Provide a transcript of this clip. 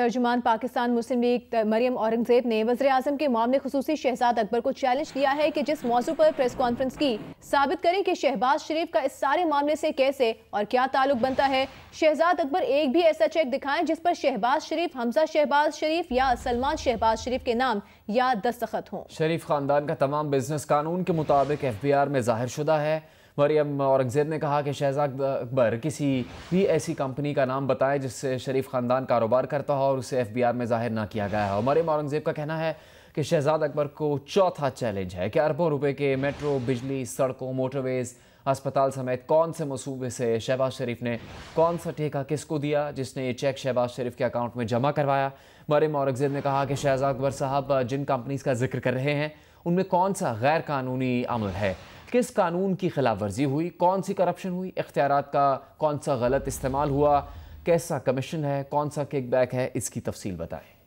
तर्जुमान पाकिस्तान मुस्लिम लीग मरियम औरंगजेब ने वजर अजम के मामले खसूसी शहजाद अकबर को चैलेंज किया है कि जिस मौजू पर प्रेस कॉन्फ्रेंस की साबित करें कि शहबाज शरीफ का इस सारे मामले से कैसे और क्या ताल्लुक बनता है शहजाद अकबर एक भी ऐसा चेक दिखाएं जिस पर शहबाज शरीफ हमजा शहबाज शरीफ या सलमान शहबाज शरीफ के नाम या दस्तखत हों शरीफ खानदान का तमाम बिजनेस कानून के मुताबिक एफ बी आर में जाहिर शुदा है मरियम औरंगजेब ने कहा कि शहजाद अकबर किसी भी ऐसी कंपनी का नाम बताएं जिससे शरीफ ख़ानदान कारोबार करता हो और उसे एफ बी आर में जाहिर ना किया गया हो मरियम औरंगजेब का कहना है कि शहजाद अकबर को चौथा चैलेंज है कि अरबों रुपये के मेट्रो बिजली सड़कों मोटरवेज़ अस्पताल समेत कौन से मसूबे से शहबाज शरीफ ने कौन सा ठेका किसको दिया जिसने ये चेक शहबाज शरीफ के अकाउंट में जमा करवाया मरियम औरंगजेब ने कहा कि शहजाद अकबर साहब जिन कंपनीज़ का जिक्र कर रहे हैं उनमें कौन सा गैर कानूनी अमल है किस कानून की खिलाफ वर्जी हुई कौन सी करप्शन हुई इख्तियार का कौन सा गलत इस्तेमाल हुआ कैसा कमीशन है कौन सा किक बैक है इसकी तफसील बताएं